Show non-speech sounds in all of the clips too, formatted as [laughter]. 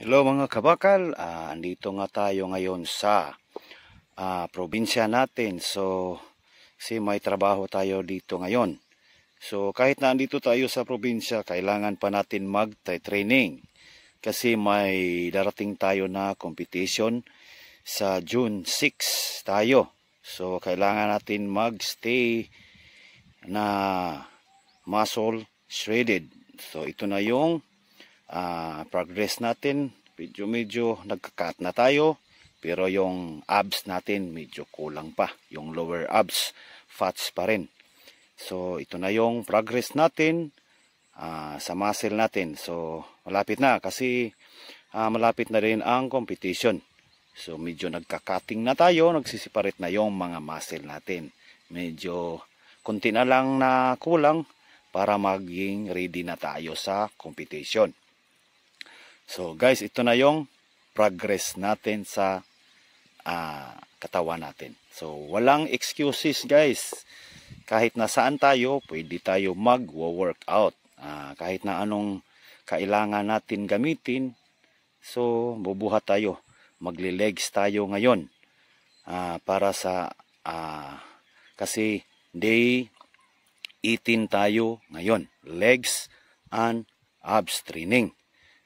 Hello mga kabakal, uh, andito nga tayo ngayon sa uh, probinsya natin. So, kasi may trabaho tayo dito ngayon. So, kahit na andito tayo sa probinsya, kailangan pa natin mag-training. Kasi may darating tayo na competition sa June 6 tayo. So, kailangan natin mag-stay na muscle shredded. So, ito na yung uh, progress natin medyo medyo nagkakat na tayo pero yung abs natin medyo kulang pa yung lower abs fats pa rin so ito na yung progress natin uh, sa muscle natin so malapit na kasi uh, malapit na rin ang competition so medyo nagkakating na tayo nagsisiparate na yung mga muscle natin medyo konti na lang na kulang para maging ready na tayo sa competition So guys, ito na yung progress natin sa uh, katawan natin. So walang excuses guys. Kahit nasaan tayo, pwede tayo mag-workout. Uh, ah, kahit na anong kailangan natin gamitin, so bubuhat tayo. Magli-legs tayo ngayon uh, para sa uh, kasi day 18 tayo ngayon. Legs and abs training.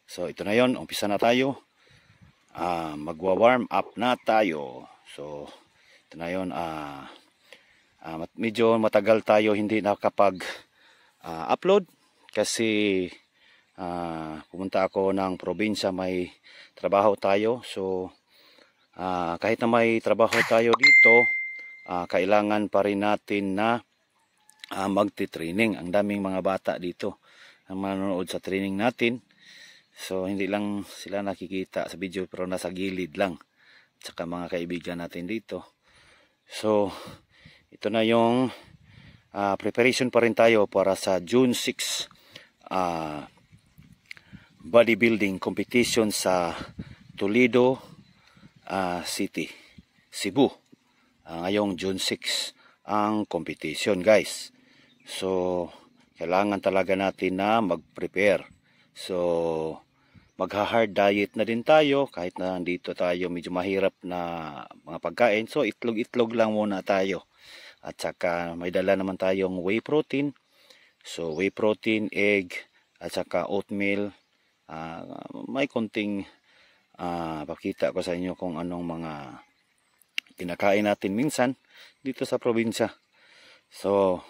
So ito na yon, umpisa na tayo. Uh, magwa-warm up na tayo. So ito na yon, uh, uh, medyo matagal tayo hindi nakapag uh, upload kasi uh, pumunta ako ng probinsya may trabaho tayo. So uh, kahit na may trabaho tayo dito, uh, kailangan pa rin natin na uh, magti-training. Ang daming mga bata dito na manonood sa training natin. So hindi lang sila nakikita sa video pero nasa gilid lang. Tsaka mga kaibigan natin dito. So ito na yung uh, preparation pa rin tayo para sa June 6 uh, ah, bodybuilding competition sa Toledo uh, City, Cebu. Uh, ngayong June 6 ang competition guys. So kailangan talaga natin na mag-prepare. So, magha-hard diet na din tayo kahit na dito tayo medyo mahirap na mga pagkain. So itlog-itlog lang muna tayo. At saka may dala naman tayong whey protein. So whey protein, egg, at saka oatmeal. Uh, may konting uh, pakita ko sa inyo kung anong mga kinakain natin minsan dito sa probinsya. So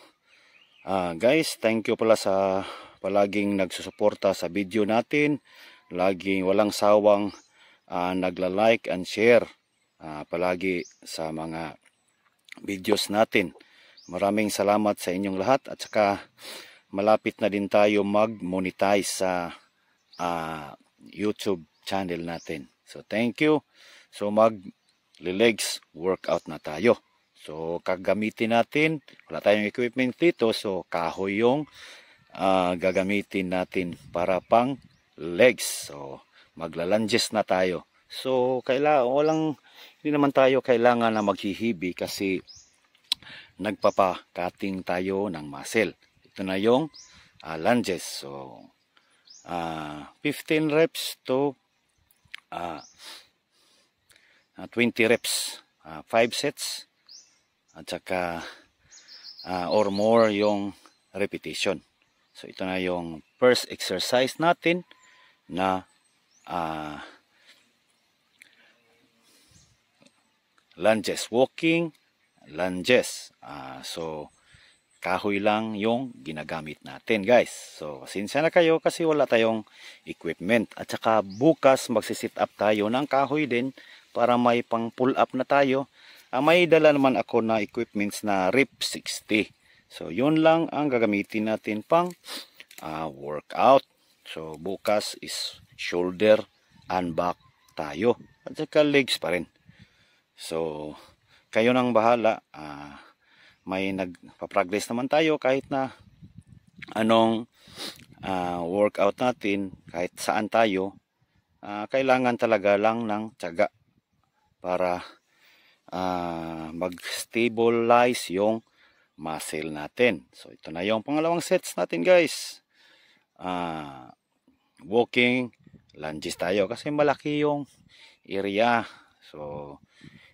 uh, guys, thank you pala sa palaging nagsusuporta sa video natin laging walang sawang uh, nagla-like and share uh, palagi sa mga videos natin. Maraming salamat sa inyong lahat at saka malapit na din tayo mag-monetize sa uh, YouTube channel natin. So thank you. So mag-legs workout na tayo. So kagamitin natin, wala tayong equipment dito so kahoy yung uh, gagamitin natin para pang legs. So, maglalunges na tayo. So, kailangan, walang, hindi naman tayo kailangan na maghihibi kasi nagpapakating tayo ng muscle. Ito na yung uh, lunges. So, uh, ah, 15 reps to uh, ah, 20 reps. Uh, 5 sets at saka uh, or more yung repetition. So, ito na yung first exercise natin na uh, lunges, walking lunges. Uh, so, kahoy lang yung ginagamit natin guys. So, sinsya na kayo kasi wala tayong equipment. At saka bukas magsisit up tayo ng kahoy din para may pang pull up na tayo. Uh, may dala naman ako na equipments na RIP 60. So, yun lang ang gagamitin natin pang uh, workout. So, bukas is shoulder and back tayo. At saka legs pa rin. So, kayo nang bahala. Uh, may nagpa-progress naman tayo kahit na anong uh, workout natin, kahit saan tayo, uh, kailangan talaga lang ng tiyaga para uh, mag-stabilize yung muscle natin. So, ito na yung pangalawang sets natin guys uh, walking, lunges tayo kasi malaki yung area. So,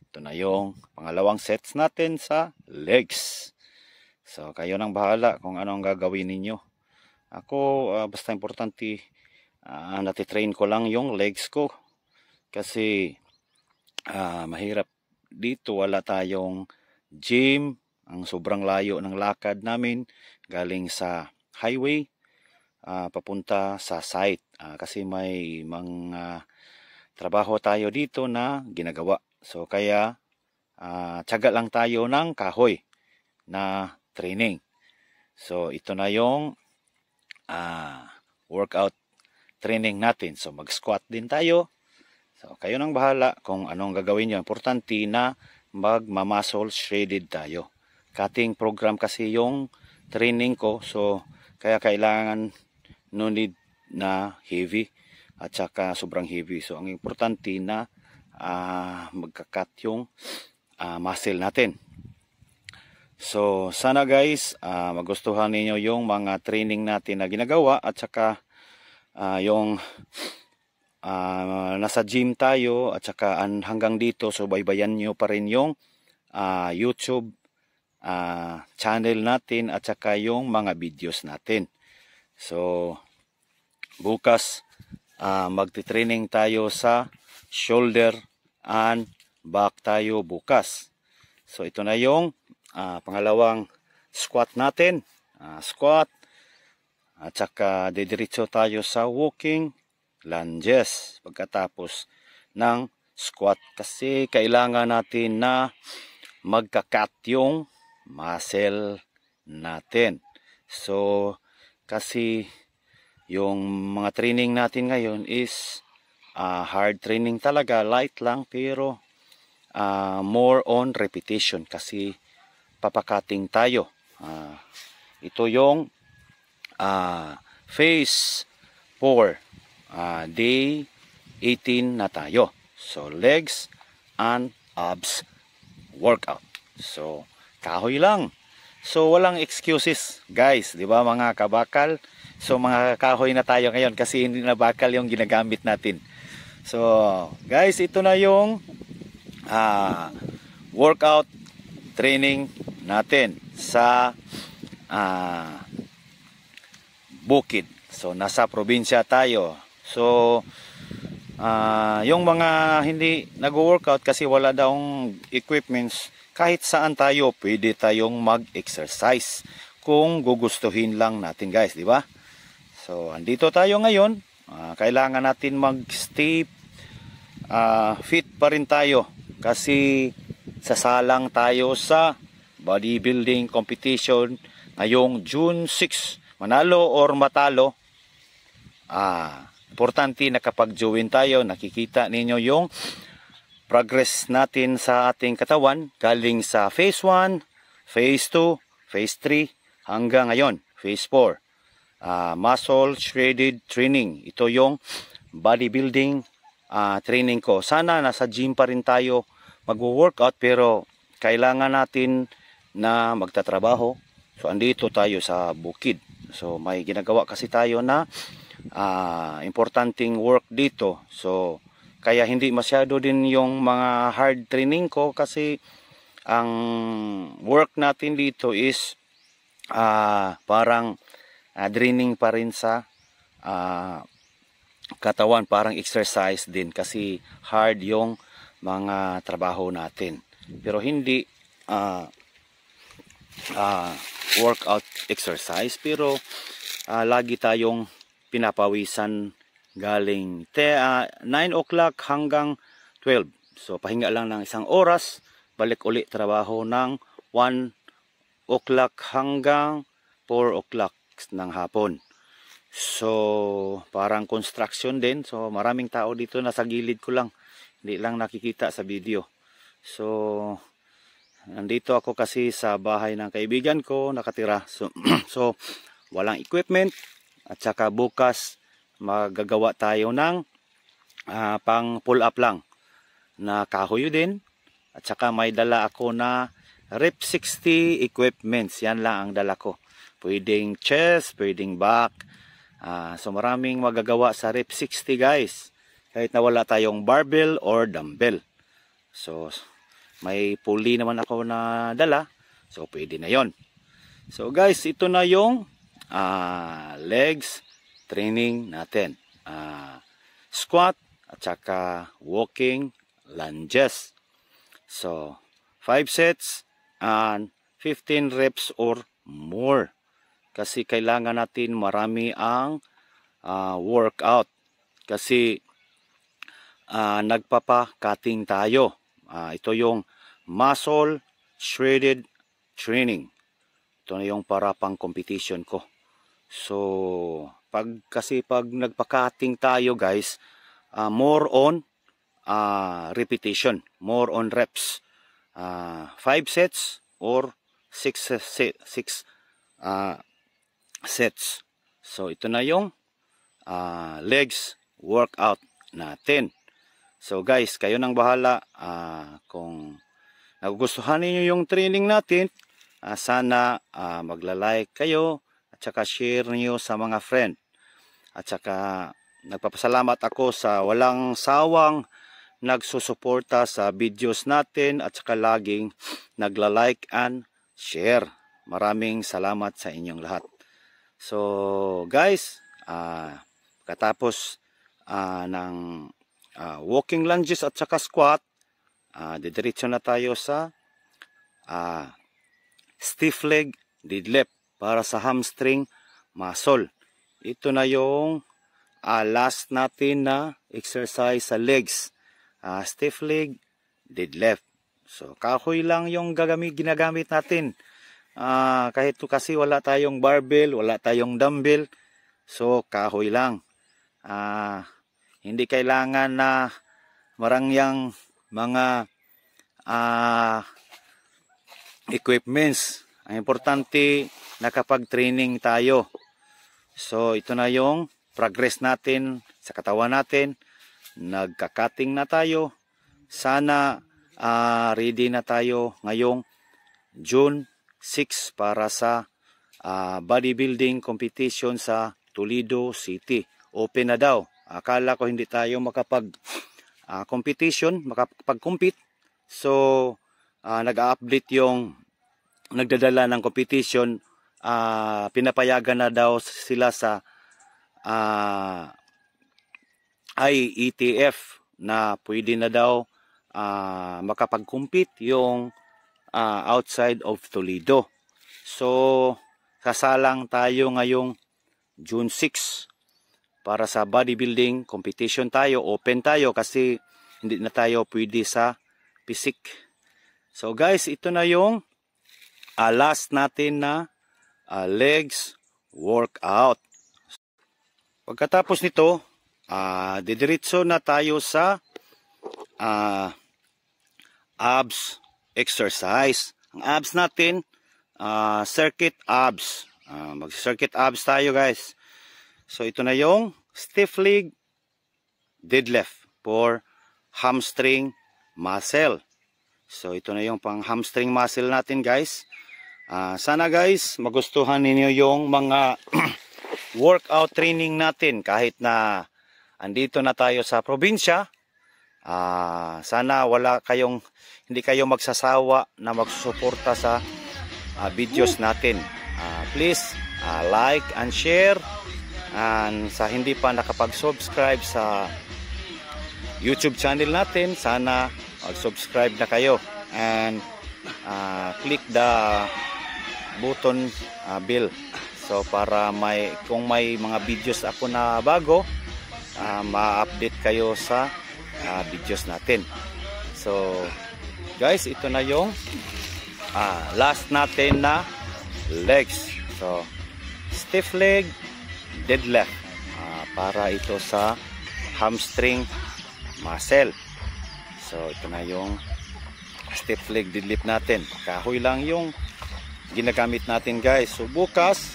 ito na yung pangalawang sets natin sa legs. So, kayo nang bahala kung ano ang gagawin ninyo. Ako, uh, basta importante, uh, natitrain ko lang yung legs ko. Kasi, uh, mahirap dito. Wala tayong gym. Ang sobrang layo ng lakad namin galing sa highway uh, papunta sa site uh, kasi may mga trabaho tayo dito na ginagawa. So kaya uh, tiyaga lang tayo ng kahoy na training. So ito na yung uh, workout training natin. So mag-squat din tayo. So kayo nang bahala kung anong gagawin nyo. Importante na magmamuscle shredded tayo. Cutting program kasi yung training ko. So kaya kailangan no need na heavy at saka sobrang heavy. So ang importante na uh, magkakat yung uh, muscle natin. So sana guys uh, magustuhan ninyo yung mga training natin na ginagawa at saka uh, yung uh, nasa gym tayo at saka hanggang dito so baybayan nyo pa rin yung uh, YouTube uh, channel natin at saka yung mga videos natin. So, bukas uh, magti-training tayo sa shoulder and back tayo bukas. So, ito na yung uh, pangalawang squat natin. Uh, squat. At saka didiretso tayo sa walking lunges pagkatapos ng squat kasi kailangan natin na magkakat yung muscle natin. So, kasi yung mga training natin ngayon is uh, hard training talaga, light lang pero uh, more on repetition kasi papakating tayo. Uh, ito yung uh, phase 4, uh, day 18 na tayo. So legs and abs workout. So kahoy lang. So walang excuses guys, 'di ba mga kabakal? So mga kahoy na tayo ngayon kasi hindi na bakal 'yung ginagamit natin. So guys, ito na 'yung uh, workout training natin sa uh, bukid. So nasa probinsya tayo. So uh, yung mga hindi nag-workout kasi wala daw equipments kahit saan tayo pwede tayong mag-exercise kung gugustuhin lang natin guys, di ba? So, andito tayo ngayon. Uh, kailangan natin mag-stay uh, fit pa rin tayo kasi sasalang tayo sa bodybuilding competition ngayong June 6. Manalo or matalo, ah, importante na kapag join tayo, nakikita ninyo yung progress natin sa ating katawan galing sa phase 1, phase 2, phase 3 hanggang ngayon, phase 4. Uh, ah, muscle shredded training. Ito yung bodybuilding uh, training ko. Sana nasa gym pa rin tayo magwo-workout pero kailangan natin na magtatrabaho. So andito tayo sa bukid. So may ginagawa kasi tayo na uh, ah, importanting work dito. So kaya hindi masyado din yung mga hard training ko kasi ang work natin dito is uh, parang uh, draining pa rin sa uh, katawan, parang exercise din kasi hard yung mga trabaho natin. Pero hindi uh, uh, workout exercise pero uh, lagi tayong pinapawisan galing te, uh, ah, 9 o'clock hanggang 12. So pahinga lang ng isang oras, balik uli trabaho ng 1 o'clock hanggang 4 o'clock ng hapon. So parang construction din. So maraming tao dito nasa gilid ko lang. Hindi lang nakikita sa video. So nandito ako kasi sa bahay ng kaibigan ko nakatira. So, [clears throat] so walang equipment at saka bukas magagawa tayo ng uh, pang pull up lang na kahoy din at saka may dala ako na rep 60 equipments yan lang ang dala ko pwedeng chest, pwedeng back uh, so maraming magagawa sa rep 60 guys kahit na wala tayong barbell or dumbbell so may pulley naman ako na dala so pwede na yon so guys ito na yung uh, legs training natin. Uh, squat at saka walking lunges. So, 5 sets and 15 reps or more. Kasi kailangan natin marami ang uh, workout. Kasi uh, ah, nagpapa-cutting tayo. Uh, ito yung muscle shredded training. Ito na yung para pang competition ko. So, pag, kasi pag nagpakating tayo guys, uh, more on uh, repetition, more on reps. 5 uh, ah, sets or 6 uh, sets. So ito na yung uh, legs workout natin. So guys, kayo nang bahala uh, kung nagugustuhan niyo yung training natin, uh, sana uh, magla-like kayo at saka share niyo sa mga friend. At saka nagpapasalamat ako sa walang sawang nagsusuporta sa videos natin at saka laging nagla-like and share. Maraming salamat sa inyong lahat. So guys, uh, ah, katapos uh, ah, ng uh, walking lunges at saka squat, uh, didiretso na tayo sa uh, stiff leg deadlift para sa hamstring muscle ito na yung uh, last natin na exercise sa legs. Uh, stiff leg, dead left. So, kahoy lang yung gagamit, ginagamit natin. Uh, kahit to kasi wala tayong barbell, wala tayong dumbbell. So, kahoy lang. Uh, hindi kailangan na marangyang mga uh, equipments. Ang importante, nakapag-training tayo. So ito na yung progress natin sa katawan natin. Nagka-cutting na tayo. Sana uh, ready na tayo ngayong June 6 para sa uh, bodybuilding competition sa Toledo City. Open na daw. Akala ko hindi tayo makapag uh, competition, makapag-compete. So, uh, nag-update yung nagdadala ng competition uh, pinapayagan na daw sila sa uh, ah, IETF na pwede na daw uh, makapag-compete yung uh, outside of Toledo. So, kasalang tayo ngayong June 6 para sa bodybuilding competition tayo. Open tayo kasi hindi na tayo pwede sa pisik. So guys, ito na yung uh, last natin na a uh, legs workout. Pagkatapos nito, uh, didiretso na tayo sa uh, abs exercise. Ang abs natin, uh, circuit abs. Uh, Mag-circuit abs tayo guys. So ito na yung stiff leg deadlift for hamstring muscle. So ito na yung pang hamstring muscle natin guys. Uh, sana guys, magustuhan ninyo yung mga [clears throat] workout training natin kahit na andito na tayo sa probinsya. Uh, sana wala kayong, hindi kayo magsasawa na magsusuporta sa uh, videos natin. Uh, please uh, like and share and sa hindi pa nakapag-subscribe sa YouTube channel natin, sana mag-subscribe na kayo and uh, click the button uh, ah, bell so para may kung may mga videos ako na bago uh, ma-update kayo sa uh, videos natin so guys ito na yung uh, last natin na legs so stiff leg deadlift uh, para ito sa hamstring muscle so ito na yung stiff leg deadlift natin kahoy lang yung ginagamit natin guys. So bukas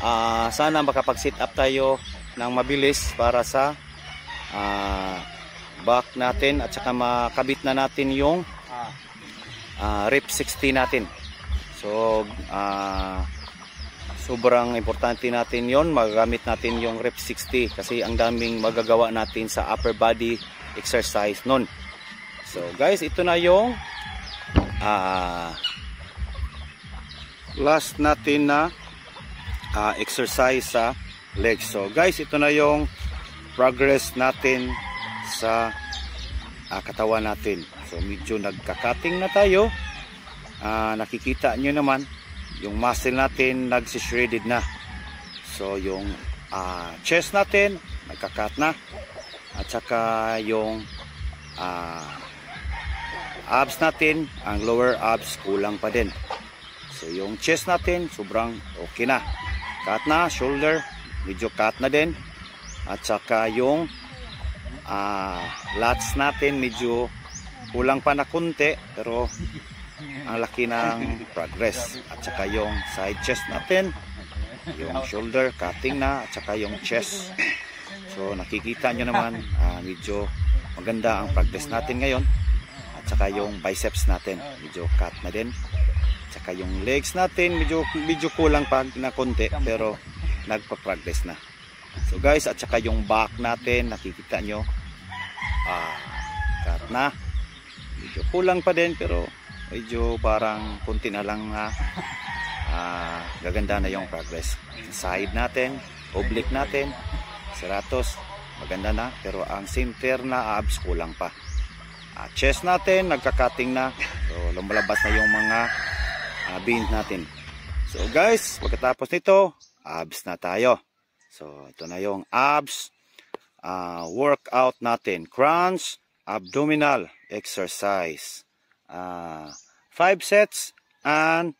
uh, sana makapag-sit up tayo ng mabilis para sa uh, back natin at saka makabit na natin yung uh, rip 60 natin. So uh, sobrang importante natin yon magagamit natin yung rip 60 kasi ang daming magagawa natin sa upper body exercise nun so guys ito na yung ah uh, last natin na uh, exercise sa legs. So guys, ito na yung progress natin sa uh, katawan natin. So medyo nagkakating na tayo. Uh, nakikita nyo naman yung muscle natin nagsishredded na. So yung uh, chest natin nagkakat na. At saka yung uh, abs natin, ang lower abs kulang pa din. So yung chest natin sobrang okay na. Cut na, shoulder, medyo cut na din. At saka yung uh, lats natin medyo kulang pa na kunti pero ang laki ng progress. At saka yung side chest natin, yung shoulder cutting na at saka yung chest. So nakikita nyo naman uh, medyo maganda ang progress natin ngayon. At saka yung biceps natin medyo cut na din. Tsaka yung legs natin, medyo, medyo kulang pag na konti, pero nagpa-progress na. So guys, at saka yung back natin, nakikita nyo, ah, cut na. Medyo kulang pa din, pero medyo parang konti na lang ha. Ah. ah, gaganda na yung progress. side natin, oblique natin, seratos, maganda na, pero ang center na abs kulang pa. Ah, chest natin, nagkakating na. So lumalabas na yung mga uh, beans natin. So guys, pagkatapos nito, abs na tayo. So ito na yung abs uh, workout natin. Crunch, abdominal exercise. Uh, ah, 5 sets and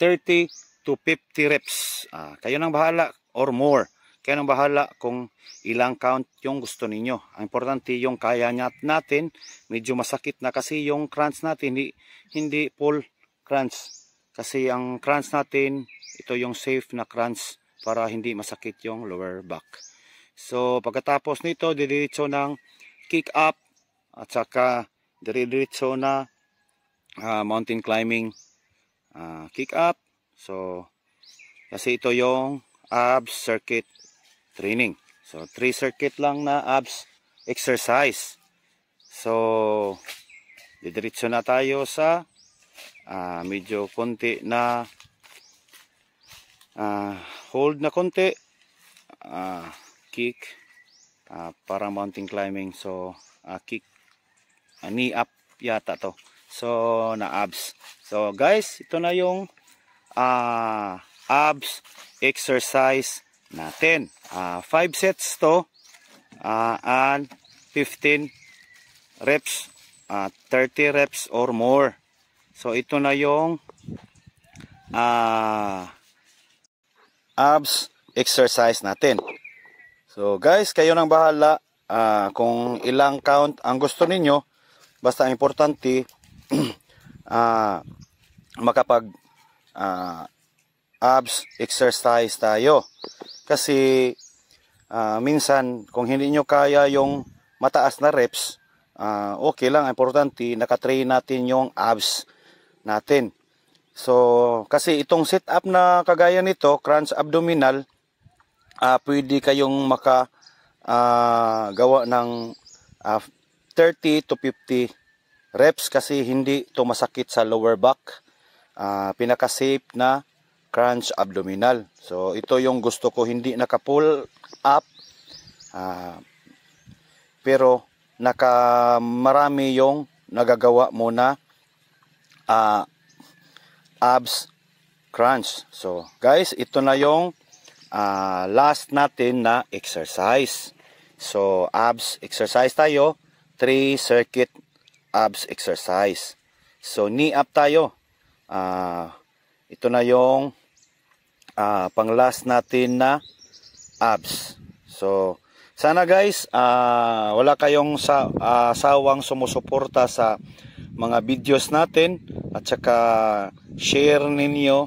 30 to 50 reps. Uh, kayo nang bahala or more. Kayo nang bahala kung ilang count yung gusto ninyo. Ang importante yung kaya natin. Medyo masakit na kasi yung crunch natin. Hindi, hindi full crunch. Kasi ang crunch natin, ito yung safe na crunch para hindi masakit yung lower back. So pagkatapos nito, didiritso ng kick up at saka didiritso na uh, mountain climbing uh, kick up. So kasi ito yung abs circuit training. So 3 circuit lang na abs exercise. So didiretso na tayo sa uh, medyo konti na uh, hold na konti uh, kick uh, para mountain climbing so uh, kick uh, knee up yata to so na abs so guys ito na yung uh, abs exercise natin 5 uh, sets to uh, and 15 reps uh, 30 reps or more So ito na yung uh, abs exercise natin. So guys, kayo nang bahala uh, kung ilang count ang gusto ninyo. Basta importante uh, [clears throat] makapag uh, abs exercise tayo. Kasi uh, minsan kung hindi nyo kaya yung mataas na reps, uh, okay lang, importante nakatrain natin yung abs natin. So, kasi itong setup na kagaya nito, crunch abdominal, uh, pwede kayong maka uh, gawa ng uh, ah, 30 to 50 reps kasi hindi ito masakit sa lower back. Uh, pinaka-safe na crunch abdominal. So, ito yung gusto ko hindi naka-pull up uh, pero naka marami yung nagagawa mo na uh, abs crunch. So, guys, ito na yung uh, last natin na exercise. So, abs exercise tayo. 3 circuit abs exercise. So, knee up tayo. Uh, ito na yung uh, pang last natin na abs. So, sana guys, uh, wala kayong sa, uh, sawang sumusuporta sa mga videos natin at saka share ninyo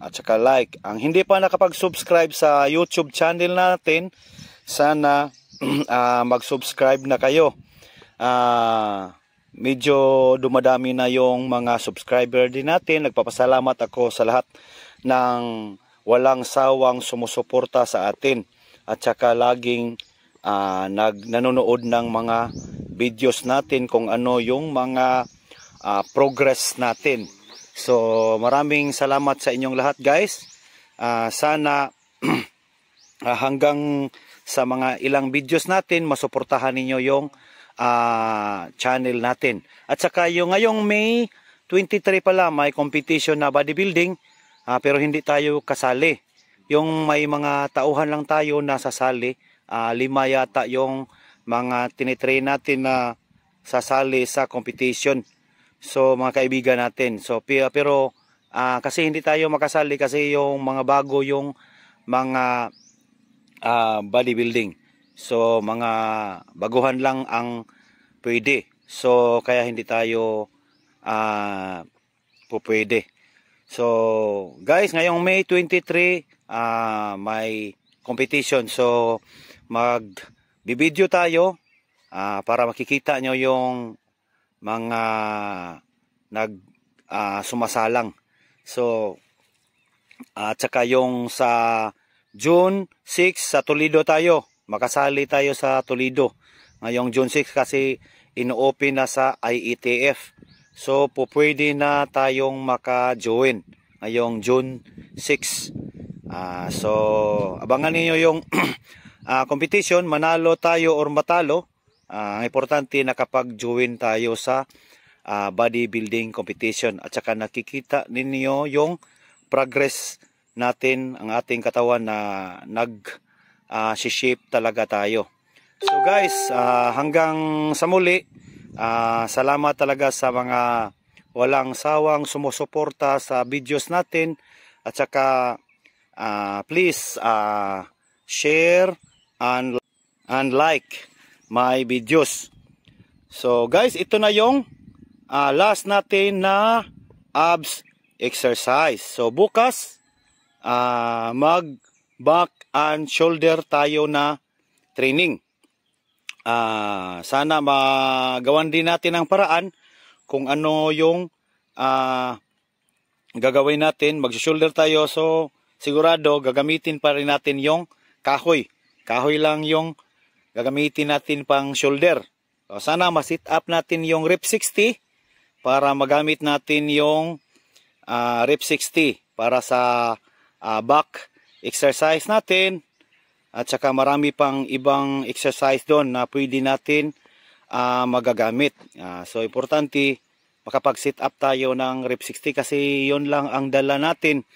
at saka like. Ang hindi pa nakapag-subscribe sa YouTube channel natin, sana uh, [clears throat] mag-subscribe na kayo. Uh, medyo dumadami na yung mga subscriber din natin. Nagpapasalamat ako sa lahat ng walang sawang sumusuporta sa atin at saka laging uh, nag, nanonood ng mga videos natin kung ano yung mga uh, progress natin. So maraming salamat sa inyong lahat guys. Uh, sana uh, [clears throat] hanggang sa mga ilang videos natin masuportahan ninyo yung uh, channel natin. At saka yung ngayong May 23 pala may competition na bodybuilding uh, pero hindi tayo kasali. Yung may mga tauhan lang tayo na sasali. Uh, lima yata yung mga tinitrain natin na sasali sa competition. So mga kaibigan natin. So pero uh, kasi hindi tayo makasali kasi yung mga bago yung mga uh, bodybuilding. So mga baguhan lang ang pwede. So kaya hindi tayo uh, pupwede. So guys, ngayong May 23 uh, may competition. So mag video tayo uh, para makikita nyo yung mga nag uh, sumasalang. So at uh, saka yung sa June 6 sa Toledo tayo. Makasali tayo sa Toledo ngayong June 6 kasi ino na sa IETF. So po na tayong maka-join ngayong June 6. Uh, ah, so abangan niyo yung uh, [clears throat] competition, manalo tayo or matalo Uh, ang importante nakapag-join tayo sa uh, bodybuilding competition at saka nakikita ninyo yung progress natin, ang ating katawan na nag-shape ah, uh, talaga tayo. So guys, uh, hanggang sa muli, uh, salamat talaga sa mga walang sawang sumusuporta sa videos natin at saka uh, please uh, share and and like my videos. So guys, ito na yung uh, last natin na abs exercise. So bukas, uh, mag back and shoulder tayo na training. Uh, sana magawan din natin ang paraan kung ano yung uh, gagawin natin. Mag-shoulder tayo so sigurado gagamitin pa rin natin yung kahoy. Kahoy lang yung gagamitin natin pang shoulder. So, sana masit up natin yung rep 60 para magamit natin yung uh, rep 60 para sa uh, back exercise natin at saka marami pang ibang exercise doon na pwede natin uh, magagamit. Uh, so importante makapag sit up tayo ng rep 60 kasi yon lang ang dala natin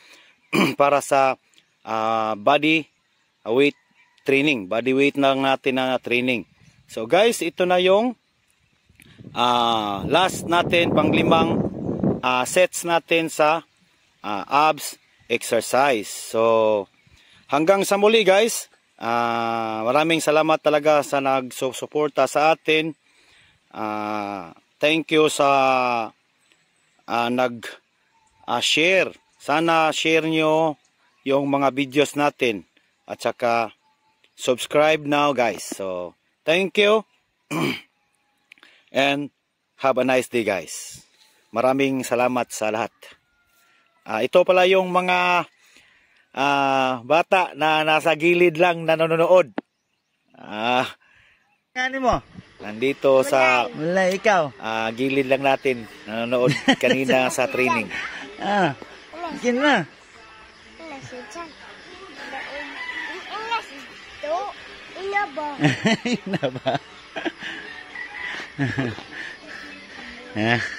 [clears throat] para sa uh, body weight training. Body weight na natin na training. So guys, ito na yung uh, last natin, panglimang uh, sets natin sa uh, abs exercise. So hanggang sa muli guys. Uh, maraming salamat talaga sa nagsusuporta sa atin. Uh, thank you sa uh, nag-share. Uh, Sana share nyo yung mga videos natin at saka subscribe now guys so thank you [clears throat] and have a nice day guys maraming salamat sa lahat uh, ito pala yung mga uh, bata na nasa gilid lang nanonood ah uh, ano mo nandito sa Malay, ikaw uh, gilid lang natin nanonood kanina sa training ah uh, na ba? na ba? yeah.